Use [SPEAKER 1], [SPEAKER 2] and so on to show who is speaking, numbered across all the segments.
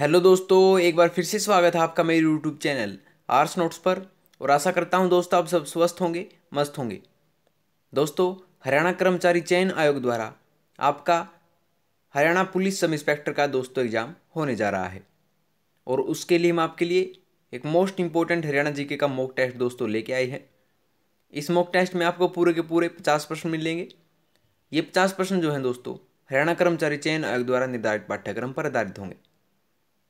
[SPEAKER 1] hello दोस्तों एक बार फिर से स्वागत है आपका मेरे यूट्यूब चैनल आर्स नोट्स पर और आशा करता हूं दोस्तों आप सब स्वस्थ होंगे मस्त होंगे दोस्तों हरियाणा कर्मचारी चयन आयोग द्वारा आपका हरियाणा पुलिस सब इंस्पेक्टर का दोस्तों एग्ज़ाम होने जा रहा है और उसके लिए हम आपके लिए एक मोस्ट इम्पोर्टेंट हरियाणा जीके का मॉक टेस्ट दोस्तों लेके आए हैं इस मॉक टेस्ट में आपको पूरे के पूरे पचास प्रश्न मिलेंगे ये पचास प्रश्न जो हैं दोस्तों हरियाणा कर्मचारी चयन आयोग द्वारा निर्धारित पाठ्यक्रम पर आधारित होंगे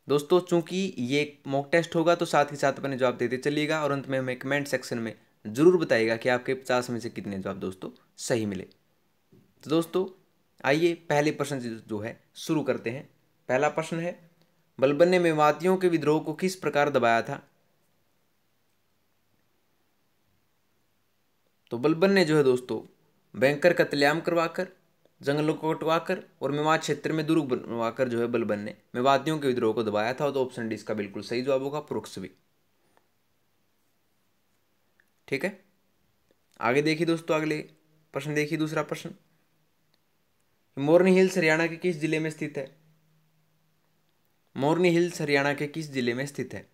[SPEAKER 1] दोस्तों चूंकि ये मॉक टेस्ट होगा तो साथ ही साथ अपने जवाब देते चलिएगा और अंत में हमें कमेंट सेक्शन में ज़रूर बताइएगा कि आपके पचास में से कितने जवाब दोस्तों सही मिले तो दोस्तों आइए पहले प्रश्न जो है शुरू करते हैं पहला प्रश्न है बलबन ने मेवातियों के विद्रोह को किस प्रकार दबाया था तो बलबन ने जो है दोस्तों बैंकर का कत्लेआम करवाकर जंगलों को कटवाकर और मेवात क्षेत्र में दुर्ग बनवाकर जो है बलबन ने मेवातियों के विद्रोह को दबाया था तो ऑप्शन डी इसका बिल्कुल सही जवाब होगा भी ठीक है आगे देखिए दोस्तों अगले प्रश्न देखिए दूसरा प्रश्न मोरनी हिल्स हरियाणा के किस जिले में स्थित है मोरनी हिल्स हरियाणा के किस जिले में स्थित है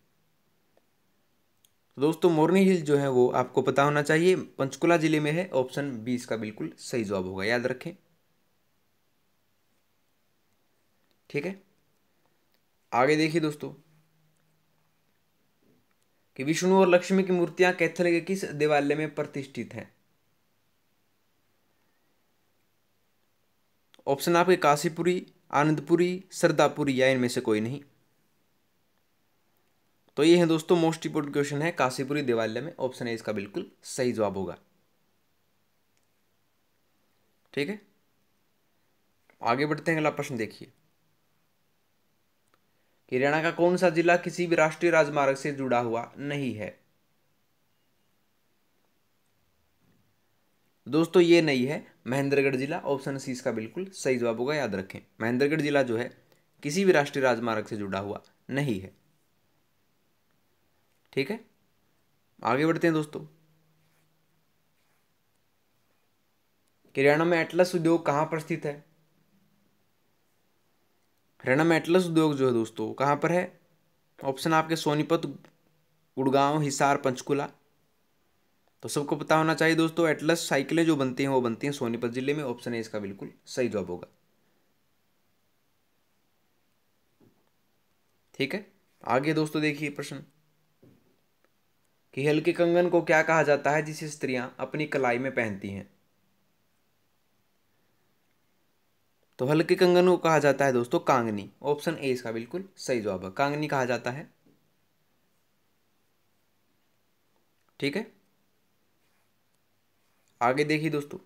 [SPEAKER 1] दोस्तों मोरनी हिल जो है वो आपको पता होना चाहिए पंचकुला जिले में है ऑप्शन बी इसका बिल्कुल सही जवाब होगा याद रखें ठीक है आगे देखिए दोस्तों कि विष्णु और लक्ष्मी की मूर्तियां कैथल के किस देवालय में प्रतिष्ठित हैं ऑप्शन आपके काशीपुरी आनंदपुरी सरदापुरी या इनमें से कोई नहीं तो ये है दोस्तों मोस्ट इंपोर्टेंट क्वेश्चन है काशीपुरी देवालय में ऑप्शन है इसका बिल्कुल सही जवाब होगा ठीक है आगे बढ़ते हैं अगला प्रश्न देखिए कि हरियाणा का कौन सा जिला किसी भी राष्ट्रीय राजमार्ग से जुड़ा हुआ नहीं है दोस्तों ये नहीं है महेंद्रगढ़ जिला ऑप्शन सी इसका बिल्कुल सही जवाब होगा याद रखें महेंद्रगढ़ जिला जो है किसी भी राष्ट्रीय राजमार्ग से जुड़ा हुआ नहीं है ठीक है आगे बढ़ते हैं दोस्तों हरियाणा में एटलस उद्योग कहां पर स्थित है रेना मेटल्स उद्योग जो है दोस्तों कहाँ पर है ऑप्शन आपके सोनीपत गुड़गांव हिसार पंचकुला तो सबको पता होना चाहिए दोस्तों एटलस साइकिलें जो बनती हैं वो बनती हैं सोनीपत जिले में ऑप्शन है इसका बिल्कुल सही जवाब होगा ठीक है आगे दोस्तों देखिए प्रश्न कि हल्के कंगन को क्या कहा जाता है जिसे स्त्रियां अपनी कलाई में पहनती हैं तो हल्के कंगन को कहा जाता है दोस्तों कांगनी ऑप्शन ए इसका बिल्कुल सही जवाब है कांगनी कहा जाता है ठीक है आगे देखिए दोस्तों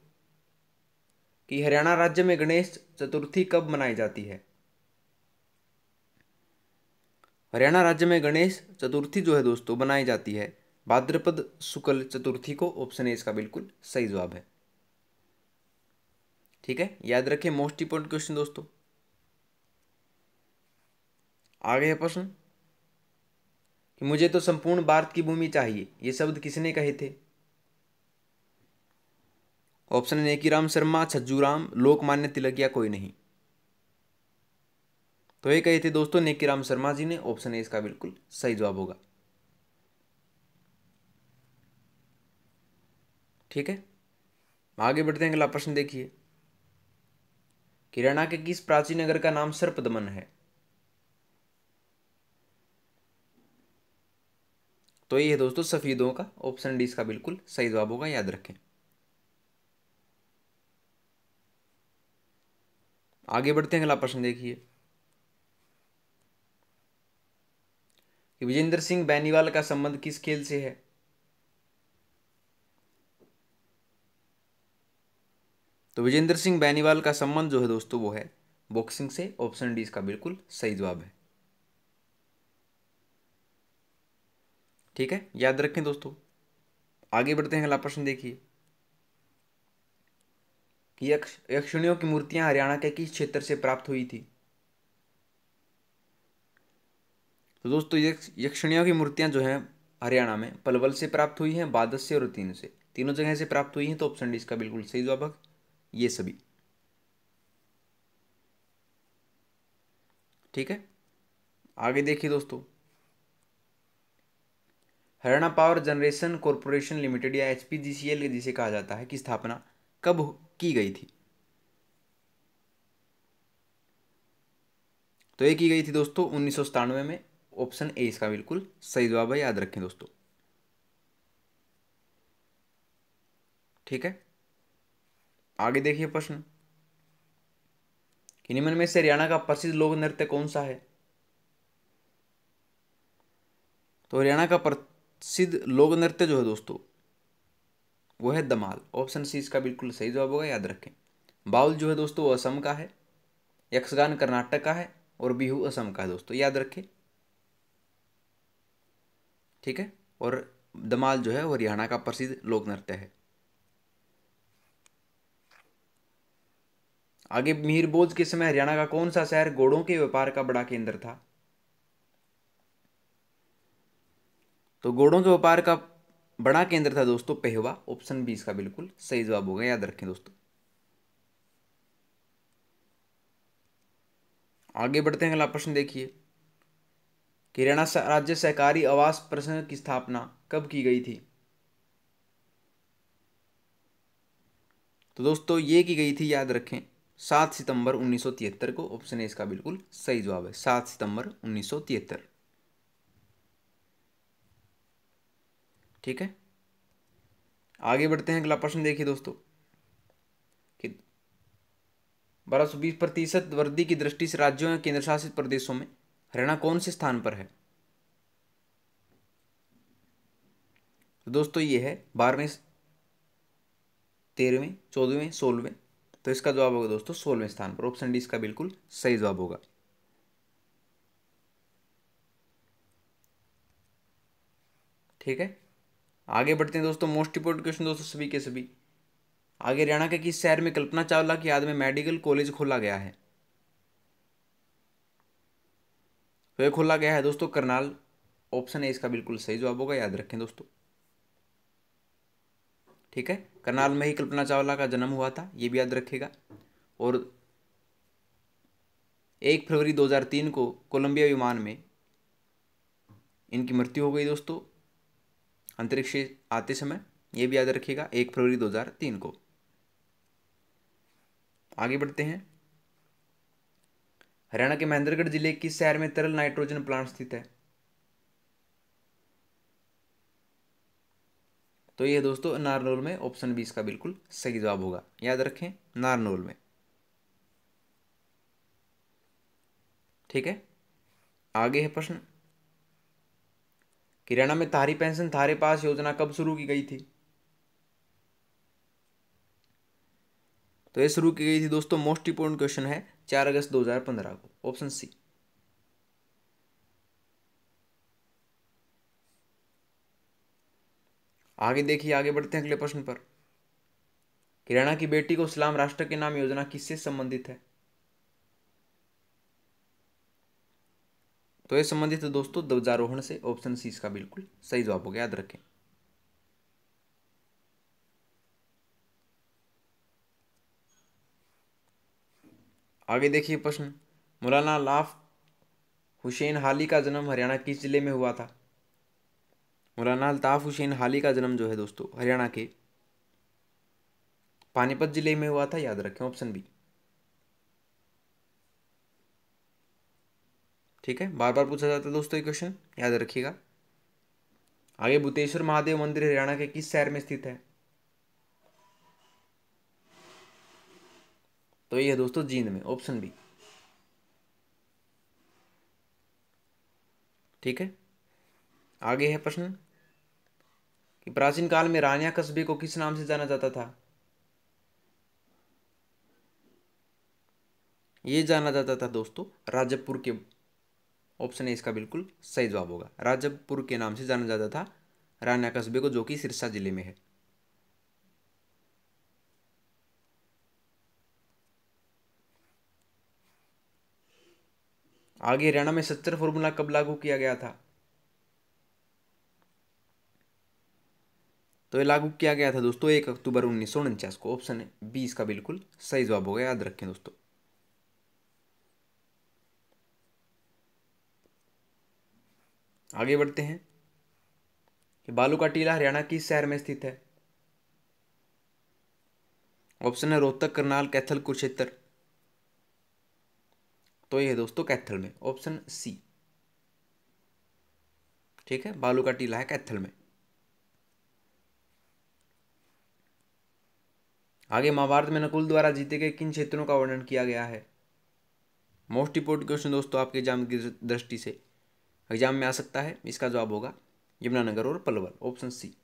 [SPEAKER 1] कि हरियाणा राज्य में गणेश चतुर्थी कब मनाई जाती है हरियाणा राज्य में गणेश चतुर्थी जो है दोस्तों मनाई जाती है भाद्रपद शुक्ल चतुर्थी को ऑप्शन ए इसका बिल्कुल सही जवाब है ठीक है याद रखें मोस्ट इंपोर्टेंट क्वेश्चन दोस्तों आगे है प्रश्न कि मुझे तो संपूर्ण भारत की भूमि चाहिए ये शब्द किसने कहे थे ऑप्शन है कि राम शर्मा छज्जू राम लोकमान्य तिलक या कोई नहीं तो ये कहे थे दोस्तों नेकीराम शर्मा जी ने ऑप्शन ए इसका बिल्कुल सही जवाब होगा ठीक है आगे बढ़ते हैं अगला प्रश्न देखिए किरणा के किस प्राचीन नगर का नाम सर्पदमन है तो ये है दोस्तों सफ़ीदों का ऑप्शन डी इसका बिल्कुल सही जवाब होगा याद रखें आगे बढ़ते हैं अगला प्रश्न देखिए विजेंद्र सिंह बैनीवाल का संबंध किस खेल से है तो विजेंद्र सिंह बैनीवाल का संबंध जो है दोस्तों वो है बॉक्सिंग से ऑप्शन डी इसका बिल्कुल सही जवाब है ठीक है याद रखें दोस्तों आगे बढ़ते हैं अगला प्रश्न देखिए कि यक्ष यक्षिणियों की मूर्तियां हरियाणा के किस क्षेत्र से प्राप्त हुई थी तो दोस्तों यक्षिणियों की मूर्तियां जो है हरियाणा में पलवल से प्राप्त हुई हैं बादस से और तीन से तीनों जगह से प्राप्त हुई हैं तो ऑप्शन डी इसका बिल्कुल सही जवाब है ये सभी ठीक है आगे देखिए दोस्तों Haryana power generation corporation limited या एच जिसे कहा जाता है की स्थापना कब की गई थी तो ये की गई थी दोस्तों उन्नीस में ऑप्शन ए इसका बिल्कुल सही जवाब है याद रखें दोस्तों ठीक है आगे देखिए प्रश्न निम्न में से हरियाणा का प्रसिद्ध लोक नृत्य कौन सा है तो हरियाणा का प्रसिद्ध लोक नृत्य जो है दोस्तों वो है दमाल ऑप्शन सी इसका बिल्कुल सही जवाब होगा याद रखें बाउल जो है दोस्तों वो असम का है यक्षगान कर्नाटक का है और बिहू असम का है दोस्तों याद रखें ठीक है और दमाल जो है वो हरियाणा का प्रसिद्ध लोक नृत्य है आगे मीरबोज के समय हरियाणा का कौन सा शहर घोड़ों के व्यापार का बड़ा केंद्र था तो घोड़ों के व्यापार का बड़ा केंद्र था दोस्तों पहवा ऑप्शन बी इसका बिल्कुल सही जवाब होगा याद रखें दोस्तों आगे बढ़ते हैं अगला प्रश्न देखिए कि हरियाणा राज्य सहकारी आवास प्रसंग की स्थापना कब की गई थी तो दोस्तों ये की गई थी याद रखें सात सितंबर तिहत्तर को ऑप्शन ए इसका बिल्कुल सही जवाब है सात सितंबर तिहत्तर ठीक है आगे बढ़ते हैं अगला प्रश्न देखिए दोस्तों कि बारह सौ बीस प्रतिशत वृद्धि की दृष्टि से राज्यों या केंद्र शासित प्रदेशों में हरियाणा कौन से स्थान पर है तो दोस्तों ये है बारहवें तेरहवें चौदहवें सोलहवें तो इसका जवाब होगा दोस्तों सोलहवें स्थान पर ऑप्शन डी इसका बिल्कुल सही जवाब होगा ठीक है आगे बढ़ते हैं दोस्तों मोस्ट इंपोर्टेंट क्वेश्चन दोस्तों सभी के सभी आगे हरियाणा के किस शहर में कल्पना चावला की याद में मेडिकल कॉलेज खोला गया है तो ये खोला गया है दोस्तों करनाल ऑप्शन है इसका बिल्कुल सही जवाब होगा याद रखें दोस्तों ठीक है करनाल में ही कल्पना चावला का जन्म हुआ था ये भी याद रखेगा और एक फरवरी 2003 को कोलंबिया विमान में इनकी मृत्यु हो गई दोस्तों अंतरिक्ष आते समय ये भी याद रखिएगा एक फरवरी 2003 को आगे बढ़ते हैं हरियाणा के महेंद्रगढ़ जिले की शहर में तरल नाइट्रोजन प्लांट स्थित है तो ये दोस्तों नारनोल में ऑप्शन बी इसका बिल्कुल सही जवाब होगा याद रखें नारनोल में ठीक है आगे है प्रश्न किराना में तारी पेंशन थारे पास योजना कब शुरू की गई थी तो ये शुरू की गई थी दोस्तों मोस्ट इंपोर्टेंट क्वेश्चन है चार अगस्त 2015 को ऑप्शन सी आगे देखिए आगे बढ़ते हैं अगले प्रश्न पर किराना की बेटी को इस्लाम राष्ट्र के नाम योजना किससे संबंधित है तो ये संबंधित है दोस्तों ध्वजारोहण से ऑप्शन सी इसका बिल्कुल सही जवाब हो गया याद रखें आगे देखिए प्रश्न मौलाना लाफ हुसैन हाली का जन्म हरियाणा किस जिले में हुआ था मौलाना अल्ताफ़ हुसैन हाली का जन्म जो है दोस्तों हरियाणा के पानीपत ज़िले में हुआ था याद रखें ऑप्शन बी ठीक है बार बार पूछा जाता है दोस्तों ये क्वेश्चन याद रखिएगा आगे भूतेश्वर महादेव मंदिर हरियाणा के किस शहर में स्थित है तो ये है दोस्तों जींद में ऑप्शन बी ठीक है आगे है प्रश्न कि प्राचीन काल में रानिया कस्बे को किस नाम से जाना जाता था ये जाना जाता था दोस्तों राजबपुर के ऑप्शन है इसका बिल्कुल सही जवाब होगा राजबपुर के नाम से जाना जाता था रानिया कस्बे को जो कि सिरसा जिले में है आगे हरियाणा में सत्तर फॉर्मूला कब लागू किया गया था तो ये लागू किया गया था दोस्तों एक अक्टूबर उन्नीस सौ उनचास को ऑप्शन बी इसका बिल्कुल सही जवाब होगा याद रखें दोस्तों आगे बढ़ते हैं कि बालू का टीला हरियाणा किस शहर में स्थित है ऑप्शन है रोहतक करनाल कैथल कुरुक्षेत्र तो ये है दोस्तों कैथल में ऑप्शन सी ठीक है बालू का टीला है कैथल में आगे महाभारत में नकुल द्वारा जीते गए किन क्षेत्रों का वर्णन किया गया है मोस्ट इंपोर्टेंट क्वेश्चन दोस्तों आपके एग्जाम की दृष्टि से एग्जाम में आ सकता है इसका जवाब होगा यमुनानगर और पलवल ऑप्शन सी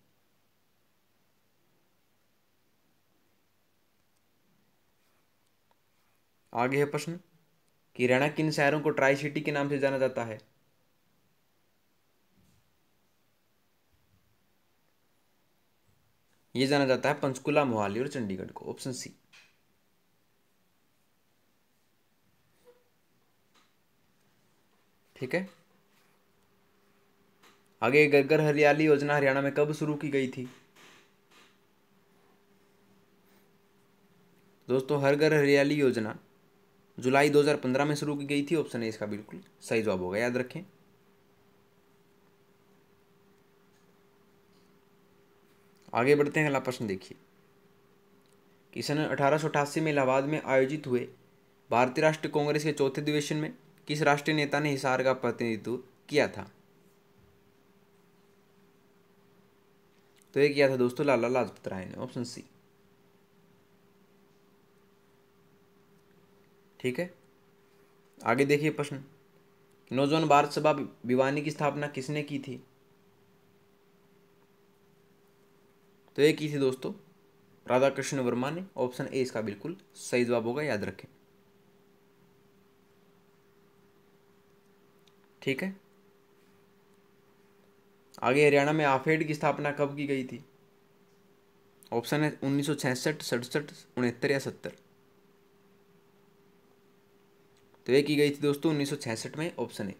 [SPEAKER 1] आगे है प्रश्न कि रैना किन शहरों को ट्राई सिटी के नाम से जाना जाता है ये जाना जाता है पंचकुला मोहाली और चंडीगढ़ को ऑप्शन सी ठीक है आगे घर हरियाली योजना हरियाणा में कब शुरू की गई थी दोस्तों हर घर हरियाली योजना जुलाई 2015 में शुरू की गई थी ऑप्शन ए इसका बिल्कुल सही जवाब होगा याद रखें आगे बढ़ते हैं अगला प्रश्न देखिए कि सन अठारह में इलाहाबाद में आयोजित हुए भारतीय राष्ट्रीय कांग्रेस के चौथे अधिवेशन में किस राष्ट्रीय नेता ने हिसार का प्रतिनिधित्व किया था तो ये किया था दोस्तों लाला लाजपत राय ने ऑप्शन सी ठीक है आगे देखिए प्रश्न नौजवान भारत सभा भिवानी की स्थापना किसने की थी तो ये की थी दोस्तों राधा कृष्ण वर्मा ने ऑप्शन ए इसका बिल्कुल सही जवाब होगा याद रखें ठीक है आगे हरियाणा में आफेड की स्थापना कब की गई थी ऑप्शन है उन्नीस सौ छियासठ सड़सठ उनहत्तर या सत्तर तो ये की गई थी दोस्तों उन्नीस सौ छियासठ में ऑप्शन है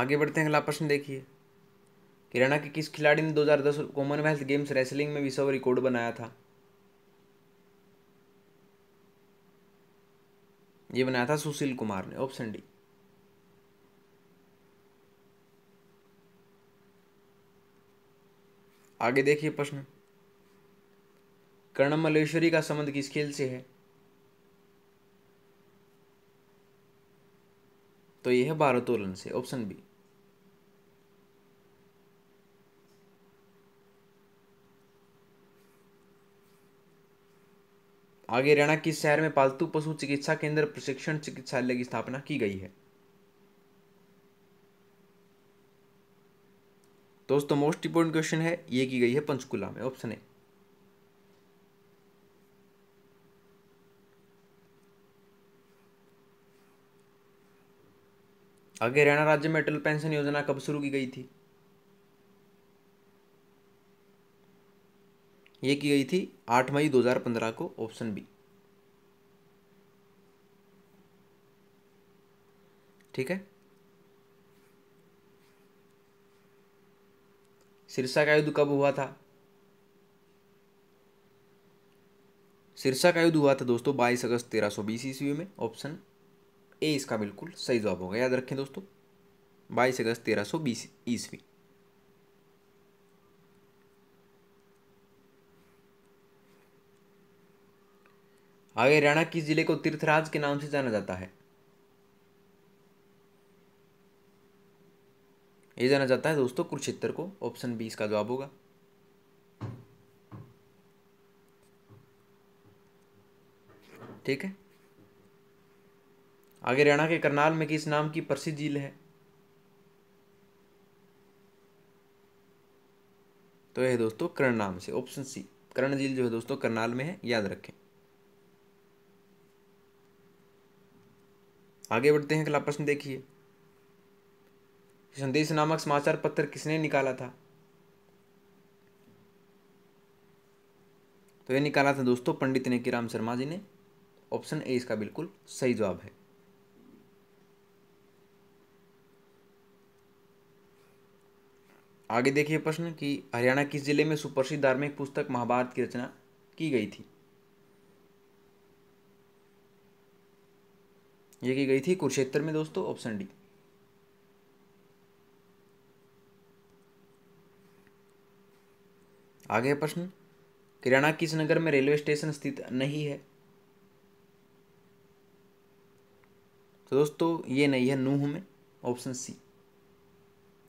[SPEAKER 1] आगे बढ़ते हैं अगला प्रश्न देखिए हरियाणा के किस खिलाड़ी ने 2010 कॉमनवेल्थ गेम्स रेसलिंग में विश्व रिकॉर्ड बनाया था ये बनाया था सुशील कुमार ने ऑप्शन डी आगे देखिए प्रश्न कर्ण मलेश्वरी का संबंध किस खेल से है तो ये है बारह से ऑप्शन बी आगे हरियाणा किस शहर में पालतू पशु चिकित्सा केंद्र प्रशिक्षण चिकित्सालय की स्थापना की गई है दोस्तों मोस्ट इंपोर्टेंट क्वेश्चन है ये की गई है पंचकुला में ऑप्शन ए आगे हरियाणा राज्य में अटल पेंशन योजना कब शुरू की गई थी ये की गई थी आठ मई 2015 को ऑप्शन बी ठीक है सिरसा का युद्ध कब हुआ था सिरसा का युद्ध हुआ था दोस्तों 22 अगस्त 1320 सौ ईस्वी में ऑप्शन ए इसका बिल्कुल सही जवाब होगा याद रखें दोस्तों बाईस अगस्त तेरह सौ बीस ईस्वी आगे हरियाणा किस जिले को तीर्थराज के नाम से जाना जाता है ये जाना जाता है दोस्तों कुरुक्षेत्र को ऑप्शन बी इसका जवाब होगा ठीक है आगे हरियाणा के करनाल में किस नाम की प्रसिद्ध झील है तो यह दोस्तों कर्ण नाम से ऑप्शन सी कर्ण झील जो है दोस्तों करनाल में है याद रखें आगे बढ़ते हैं अगला प्रश्न देखिए संदेश नामक समाचार पत्र किसने निकाला था तो यह निकाला था दोस्तों पंडित नेकी राम शर्मा जी ने ऑप्शन ए इसका बिल्कुल सही जवाब है आगे देखिए प्रश्न कि हरियाणा किस जिले में सुप्रसिद्ध धार्मिक पुस्तक महाभारत की रचना की गई थी ये की गई थी कुरुक्षेत्र में दोस्तों ऑप्शन डी आगे प्रश्न किराना किस नगर में रेलवे स्टेशन स्थित नहीं है तो दोस्तों ये नहीं है नूह में ऑप्शन सी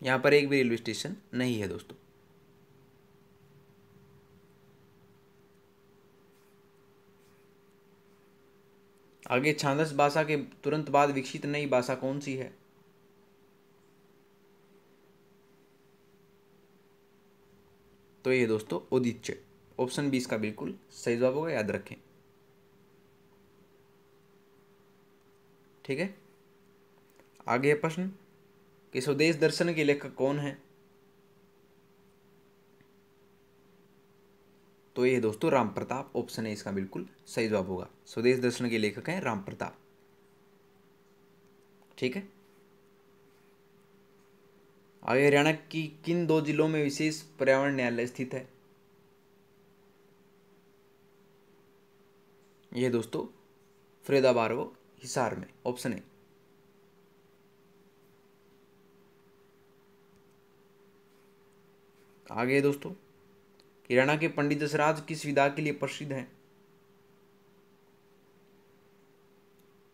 [SPEAKER 1] यहाँ पर एक भी रेलवे स्टेशन नहीं है दोस्तों आगे छांदस भाषा के तुरंत बाद विकसित नई भाषा कौन सी है तो ये दोस्तों उदिच्य ऑप्शन बीस का बिल्कुल सही जवाब होगा याद रखें ठीक है आगे प्रश्न कि स्वदेश दर्शन के लेखक कौन है तो ये दोस्तों राम प्रताप ऑप्शन है इसका बिल्कुल सही जवाब होगा स्वदेश दर्शन के लेखक हैं राम प्रताप ठीक है आगे हरियाणा की किन दो जिलों में विशेष पर्यावरण न्यायालय स्थित है यह दोस्तों फरीदाबाद व हिसार में ऑप्शन है आगे दोस्तों किराना के पंडित दसराज किस विधा के लिए प्रसिद्ध हैं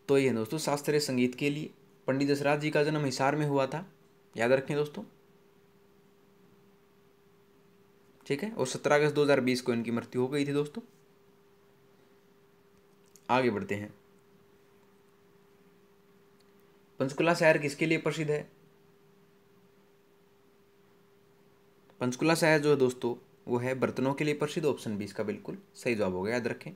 [SPEAKER 1] तो ये दोस्तों शास्त्रीय संगीत के लिए पंडित दसराज जी का जन्म हिसार में हुआ था याद रखें दोस्तों ठीक है और सत्रह अगस्त 2020 को इनकी मृत्यु हो गई थी दोस्तों आगे बढ़ते हैं पंचकुला शहर किसके लिए प्रसिद्ध है पंचकुला शहर जो है दोस्तों वो है बर्तनों के लिए प्रसिद्ध ऑप्शन बी इसका बिल्कुल सही जवाब होगा याद रखें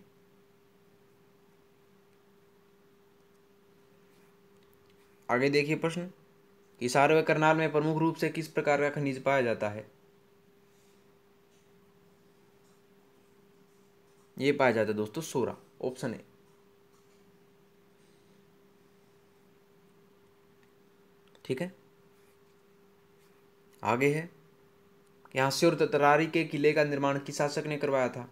[SPEAKER 1] आगे देखिए प्रश्न किसार व करनाल में प्रमुख रूप से किस प्रकार का खनिज पाया जाता है ये पाया जाता है दोस्तों सोरा ऑप्शन ए ठीक है आगे है यहां से और तो के किले का निर्माण किस शासक ने करवाया था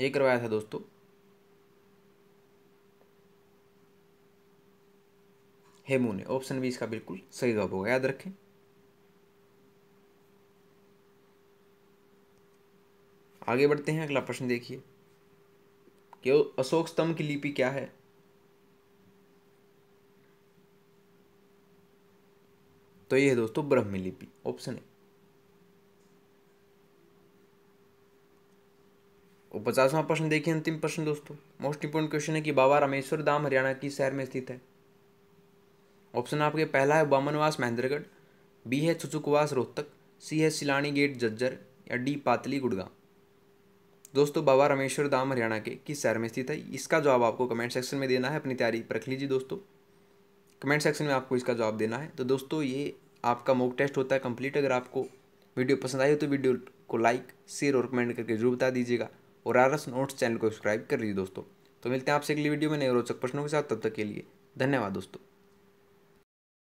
[SPEAKER 1] ये करवाया था दोस्तों हेमू ने ऑप्शन बी इसका बिल्कुल सही जवाब होगा याद रखें आगे बढ़ते हैं अगला प्रश्न देखिए अशोक स्तंभ की लिपि क्या है तो ये है दोस्तों ब्रह्मी लिपि ऑप्शन ए और पचासवां प्रश्न देखिए अंतिम प्रश्न दोस्तों मोस्ट इंपोर्टेंट क्वेश्चन है कि बाबा रामेश्वर धाम हरियाणा किस शहर में स्थित है ऑप्शन आपके पहला है बामनवास महेंद्रगढ़ बी है छुचुकवास रोहतक सी है सिलानी गेट जज्जर या डी पातली गुड़गांव दोस्तों बाबा रामेश्वर धाम हरियाणा के किस शहर में स्थित है इसका जवाब आपको कमेंट सेक्शन में देना है अपनी तैयारी रख लीजिए दोस्तों कमेंट सेक्शन में आपको इसका जवाब देना है तो दोस्तों ये आपका मॉक टेस्ट होता है कंप्लीट अगर आपको वीडियो पसंद आई हो तो वीडियो को लाइक शेयर और कमेंट करके जरूर बता दीजिएगा और आर एस नोट्स चैनल को सब्सक्राइब कर लीजिए दोस्तों तो मिलते हैं आपसे अगली वीडियो में नए रोचक प्रश्नों के साथ तब तक के लिए धन्यवाद दोस्तों